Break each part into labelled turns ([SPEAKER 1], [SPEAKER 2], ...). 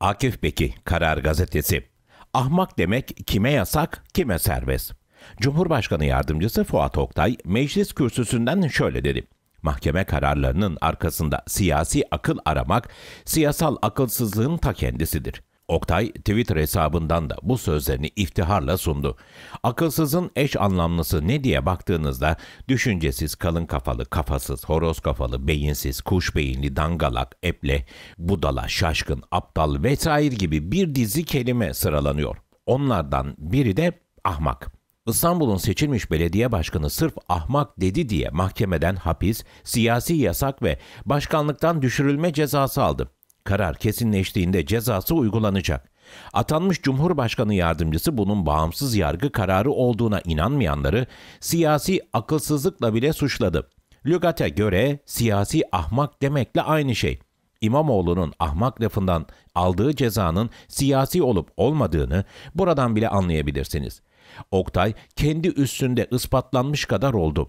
[SPEAKER 1] Akif Beki, Karar Gazetesi. Ahmak demek kime yasak, kime serbest. Cumhurbaşkanı Yardımcısı Fuat Oktay, meclis kürsüsünden şöyle dedi. Mahkeme kararlarının arkasında siyasi akıl aramak, siyasal akılsızlığın ta kendisidir. Oktay Twitter hesabından da bu sözlerini iftiharla sundu. Akılsızın eş anlamlısı ne diye baktığınızda düşüncesiz, kalın kafalı, kafasız, horoz kafalı, beyinsiz, kuş beyinli, dangalak, eple, budala, şaşkın, aptal vesaire gibi bir dizi kelime sıralanıyor. Onlardan biri de ahmak. İstanbul'un seçilmiş belediye başkanı sırf ahmak dedi diye mahkemeden hapis, siyasi yasak ve başkanlıktan düşürülme cezası aldı. Karar kesinleştiğinde cezası uygulanacak. Atanmış Cumhurbaşkanı yardımcısı bunun bağımsız yargı kararı olduğuna inanmayanları siyasi akılsızlıkla bile suçladı. Lügate göre siyasi ahmak demekle aynı şey. İmamoğlu'nun ahmak lafından aldığı cezanın siyasi olup olmadığını buradan bile anlayabilirsiniz. Oktay kendi üstünde ispatlanmış kadar oldu.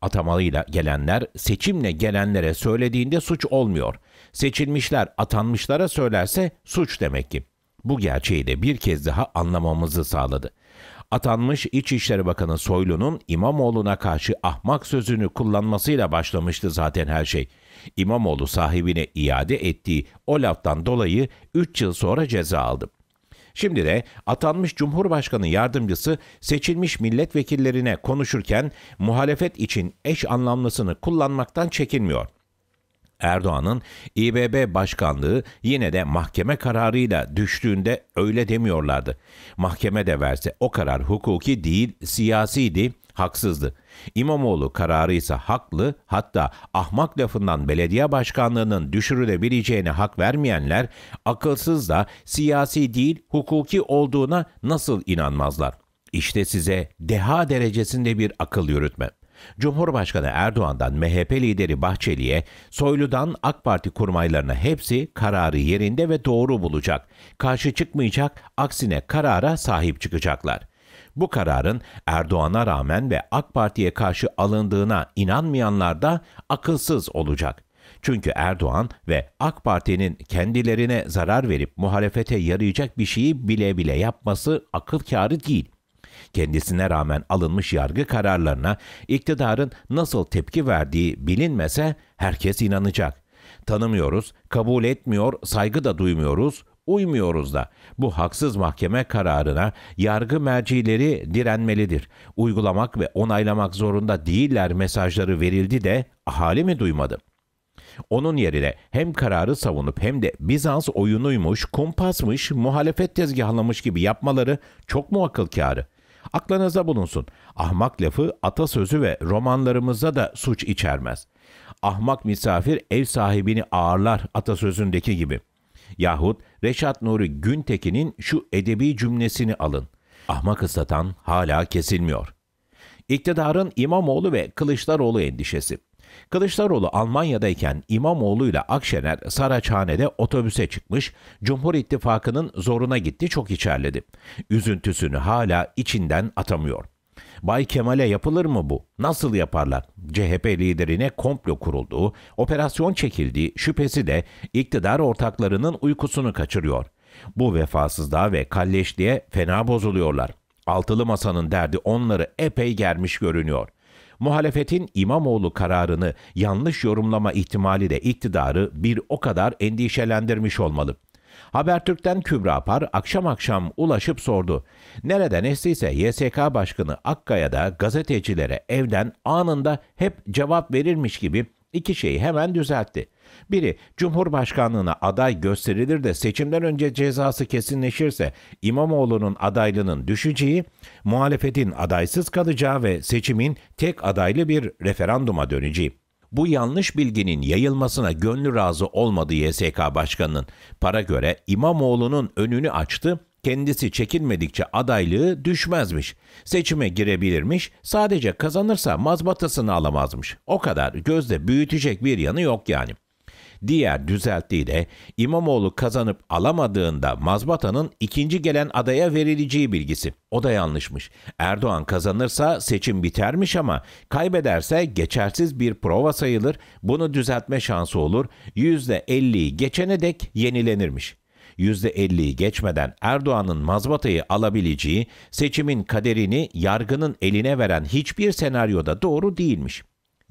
[SPEAKER 1] Atamalıyla gelenler seçimle gelenlere söylediğinde suç olmuyor seçilmişler atanmışlara söylerse suç demek ki. Bu gerçeği de bir kez daha anlamamızı sağladı. Atanmış İçişleri Bakanı Soylu'nun İmamoğlu'na karşı ahmak sözünü kullanmasıyla başlamıştı zaten her şey. İmamoğlu sahibine iade ettiği o laftan dolayı 3 yıl sonra ceza aldı. Şimdi de atanmış Cumhurbaşkanı yardımcısı seçilmiş milletvekillerine konuşurken muhalefet için eş anlamlısını kullanmaktan çekinmiyor.'' Erdoğan'ın İBB başkanlığı yine de mahkeme kararıyla düştüğünde öyle demiyorlardı. Mahkeme de verse o karar hukuki değil siyasiydi, haksızdı. İmamoğlu kararı ise haklı hatta ahmak lafından belediye başkanlığının düşürülebileceğine hak vermeyenler akılsız da siyasi değil hukuki olduğuna nasıl inanmazlar? İşte size deha derecesinde bir akıl yürütme. Cumhurbaşkanı Erdoğan'dan MHP lideri Bahçeli'ye, Soylu'dan AK Parti kurmaylarına hepsi kararı yerinde ve doğru bulacak. Karşı çıkmayacak, aksine karara sahip çıkacaklar. Bu kararın Erdoğan'a rağmen ve AK Parti'ye karşı alındığına inanmayanlar da akılsız olacak. Çünkü Erdoğan ve AK Parti'nin kendilerine zarar verip muhalefete yarayacak bir şeyi bile bile yapması akıl kârı değil kendisine rağmen alınmış yargı kararlarına iktidarın nasıl tepki verdiği bilinmese herkes inanacak. Tanımıyoruz, kabul etmiyor, saygı da duymuyoruz, uymuyoruz da. Bu haksız mahkeme kararına yargı mercileri direnmelidir. Uygulamak ve onaylamak zorunda değiller mesajları verildi de ahali mi duymadı? Onun yerine hem kararı savunup hem de Bizans oyunuymuş, kumpasmış, muhalefet tezgahlamış gibi yapmaları çok mu akıl kârı? Aklınıza bulunsun. Ahmak lafı atasözü ve romanlarımızda da suç içermez. Ahmak misafir ev sahibini ağırlar atasözündeki gibi. Yahut Reşat Nuri Güntekin'in şu edebi cümlesini alın. Ahmak ıslatan hala kesilmiyor. İktidarın İmamoğlu ve Kılıçdaroğlu endişesi. Kılıçdaroğlu Almanya'dayken İmamoğlu ile Akşener Saraçhane'de otobüse çıkmış, Cumhur İttifakı'nın zoruna gitti çok içerledi. Üzüntüsünü hala içinden atamıyor. Bay Kemal'e yapılır mı bu? Nasıl yaparlar? CHP liderine komplo kurulduğu, operasyon çekildiği şüphesi de iktidar ortaklarının uykusunu kaçırıyor. Bu vefasızlığa ve kalleşliğe fena bozuluyorlar. Altılı masanın derdi onları epey germiş görünüyor.'' muhalefetin İmamoğlu kararını yanlış yorumlama ihtimali de iktidarı bir o kadar endişelendirmiş olmalı. Habertürk'ten Kübra Par akşam akşam ulaşıp sordu. Nereden estiyse YSK Başkanı Akkaya da gazetecilere evden anında hep cevap verilmiş gibi iki şeyi hemen düzeltti. Biri, Cumhurbaşkanlığına aday gösterilir de seçimden önce cezası kesinleşirse İmamoğlu'nun adaylığının düşeceği, muhalefetin adaysız kalacağı ve seçimin tek adaylı bir referanduma döneceği bu yanlış bilginin yayılmasına gönlü razı olmadı YSK Başkanı'nın. Para göre İmamoğlu'nun önünü açtı, kendisi çekilmedikçe adaylığı düşmezmiş. Seçime girebilirmiş, sadece kazanırsa mazbatasını alamazmış. O kadar gözde büyütecek bir yanı yok yani. Diğer düzelttiği de İmamoğlu kazanıp alamadığında mazbatanın ikinci gelen adaya verileceği bilgisi. O da yanlışmış. Erdoğan kazanırsa seçim bitermiş ama kaybederse geçersiz bir prova sayılır. Bunu düzeltme şansı olur. %50'yi geçene dek yenilenirmiş. %50'yi geçmeden Erdoğan'ın mazbatayı alabileceği, seçimin kaderini yargının eline veren hiçbir senaryoda doğru değilmiş.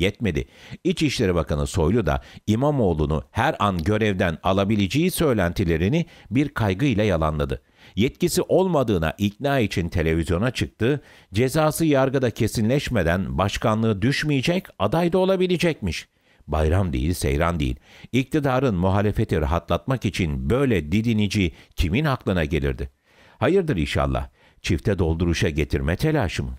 [SPEAKER 1] Yetmedi. İçişleri Bakanı Soylu da İmamoğlu'nu her an görevden alabileceği söylentilerini bir kaygıyla yalanladı. Yetkisi olmadığına ikna için televizyona çıktı, cezası yargıda kesinleşmeden başkanlığı düşmeyecek, aday da olabilecekmiş.'' bayram değil, seyran değil. İktidarın muhalefeti rahatlatmak için böyle didinici kimin aklına gelirdi? Hayırdır inşallah. Çifte dolduruşa getirme telaşı mı?